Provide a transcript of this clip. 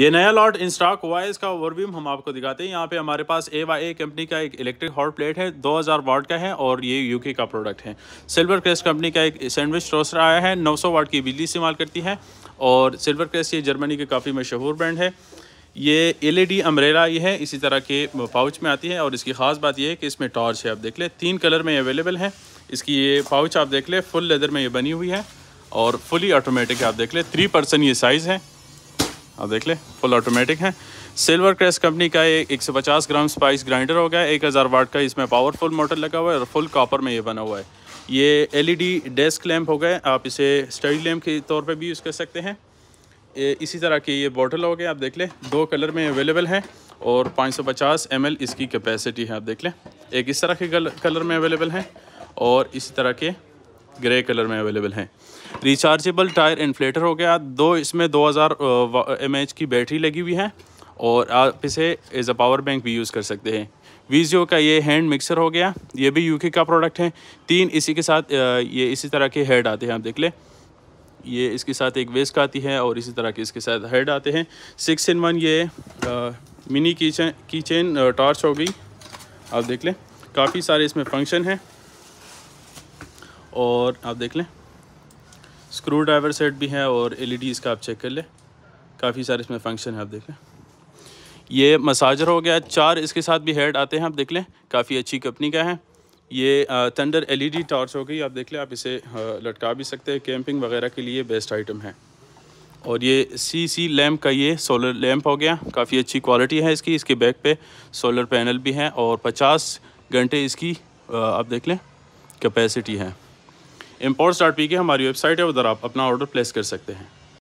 ये नया lot in stock हुआ है इसका ओवरव्यू हम आपको दिखाते हैं यहाँ पे हमारे पास ए वाई ए कंपनी का एक इलेक्ट्रिक हॉट प्लेट है 2000 वाट का है और ये यूके का प्रोडक्ट है सिल्वर क्रेस्ट कंपनी का एक सैंडविच टोस्टर आया है 900 वाट की बिजली इस्तेमाल करती है और सिल्वर क्रेस्ट ये जर्मनी के काफ़ी मशहूर ब्रांड है ये डी अम्ब्रेला e ये है इसी तरह के पाउच में आती है और इसकी ख़ास बात यह है कि इसमें टॉर्च है आप देख लें तीन कलर में अवेलेबल है इसकी ये पाउच आप देख लें फुल लेदर में ये बनी हुई है और फुली ऑटोमेटिक आप देख लें थ्री परसेंट ये साइज़ है आप देख ले फुल ऑटोमेटिक है सिल्वर क्रेस कंपनी का सौ पचास ग्राम स्पाइस ग्राइंडर हो गया एक हज़ार वाट का इसमें पावरफुल मोटर लगा हुआ है और फुल कॉपर में ये बना हुआ है ये एलईडी डेस्क लैम्प हो गए आप इसे स्टडी लैम्प के तौर पे भी यूज़ कर सकते हैं ये इसी तरह के ये बॉटल हो गए आप देख लें दो कलर में अवेलेबल है और 550 एल इसकी कैपेसिटी है आप देख लें एक इस तरह के कलर में अवेलेबल है और इसी तरह के ग्रे कलर में अवेलेबल हैं रिचार्जेबल टायर इन्फ्लेटर हो गया दो इसमें 2000 हज़ार एम की बैटरी लगी हुई है और आप इसे एज अ पावर बैंक भी यूज़ कर सकते हैं वीजियो का ये हैंड मिक्सर हो गया ये भी यूके का प्रोडक्ट है तीन इसी के साथ ये इसी तरह के हेड आते हैं आप देख लें ये इसके साथ एक वेस्ट आती है और इसी तरह के इसके साथ हेड आते हैं सिक्स इन वन ये आ, मिनी कीचन कीचेन टॉर्च हो गई आप देख लें काफ़ी सारे इसमें फंक्शन हैं और आप देख लें स्क्रू ड्राइवर सेट भी है और एल e का आप चेक कर लें काफ़ी सारे इसमें फंक्शन है आप देख लें ये मसाजर हो गया चार इसके साथ भी हेड आते हैं आप देख लें काफ़ी अच्छी कंपनी का है ये थंडर एलईडी टॉर्च हो गई आप देख लें आप इसे लटका भी सकते हैं कैंपिंग वगैरह के लिए बेस्ट आइटम है और ये सी सी लैम्प का ये सोलर लैम्प हो गया काफ़ी अच्छी क्वालिटी है इसकी इसके बैक पे सोलर पैनल भी है और 50 घंटे इसकी आप देख लें कैपेसिटी है एम्पोर स्टार्ट पी के हमारी वेबसाइट है उधर आप अपना ऑर्डर प्लेस कर सकते हैं